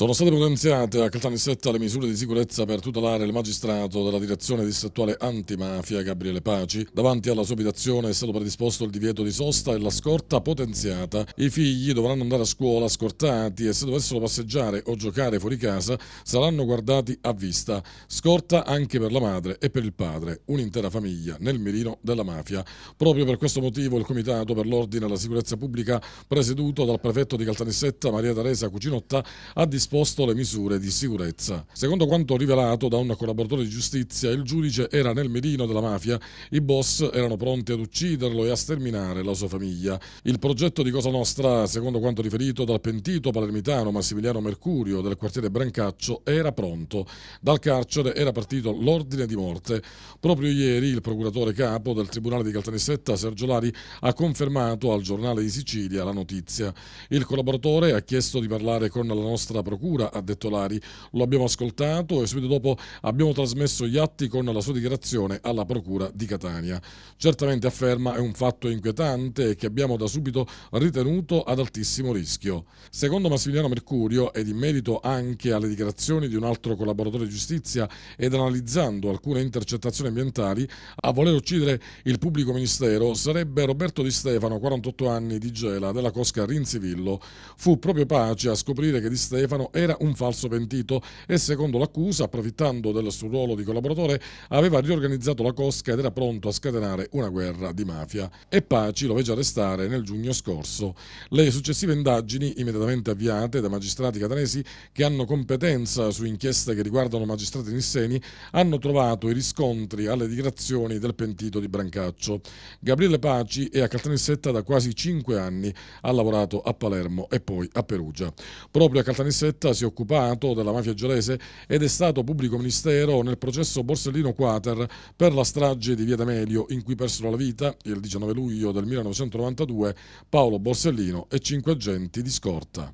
Sono state potenziate a Caltanissetta le misure di sicurezza per tutelare il magistrato della direzione distrettuale antimafia Gabriele Paci. Davanti alla sua abitazione è stato predisposto il divieto di sosta e la scorta potenziata. I figli dovranno andare a scuola scortati e se dovessero passeggiare o giocare fuori casa saranno guardati a vista. Scorta anche per la madre e per il padre, un'intera famiglia nel mirino della mafia. Proprio per questo motivo il Comitato per l'Ordine e la Sicurezza Pubblica, presieduto dal prefetto di Caltanissetta Maria Teresa Cucinotta, ha disposto trasposto le misure di sicurezza. Secondo quanto rivelato da un collaboratore di giustizia, il giudice era nel mirino della mafia, i boss erano pronti ad ucciderlo e a sterminare la sua famiglia. Il progetto di Cosa Nostra, secondo quanto riferito dal pentito palermitano Massimiliano Mercurio del quartiere Brancaccio, era pronto. Dal carcere era partito l'ordine di morte. Proprio ieri il procuratore capo del Tribunale di Caltanissetta, Sergio Lari, ha confermato al giornale di Sicilia la notizia. Il collaboratore ha chiesto di parlare con la nostra procura procura, ha detto Lari. Lo abbiamo ascoltato e subito dopo abbiamo trasmesso gli atti con la sua dichiarazione alla procura di Catania. Certamente afferma è un fatto inquietante che abbiamo da subito ritenuto ad altissimo rischio. Secondo Massimiliano Mercurio, ed in merito anche alle dichiarazioni di un altro collaboratore di giustizia ed analizzando alcune intercettazioni ambientali, a voler uccidere il pubblico ministero sarebbe Roberto Di Stefano, 48 anni di Gela della Cosca Rinzivillo. Fu proprio Pace a scoprire che Di Stefano Cassano era un falso pentito e secondo l'accusa, approfittando del suo ruolo di collaboratore, aveva riorganizzato la cosca ed era pronto a scatenare una guerra di mafia. E Paci lo fece arrestare nel giugno scorso. Le successive indagini, immediatamente avviate da magistrati catanesi che hanno competenza su inchieste che riguardano magistrati nisseni, hanno trovato i riscontri alle dichiarazioni del pentito di Brancaccio. Gabriele Paci è a Caltanissetta da quasi 5 anni, ha lavorato a Palermo e poi a Perugia. Proprio a Caltanissetta Letta si è occupato della mafia gelese ed è stato pubblico ministero nel processo Borsellino Quater per la strage di Via D'Amelio in cui persero la vita il 19 luglio del 1992 Paolo Borsellino e cinque agenti di scorta.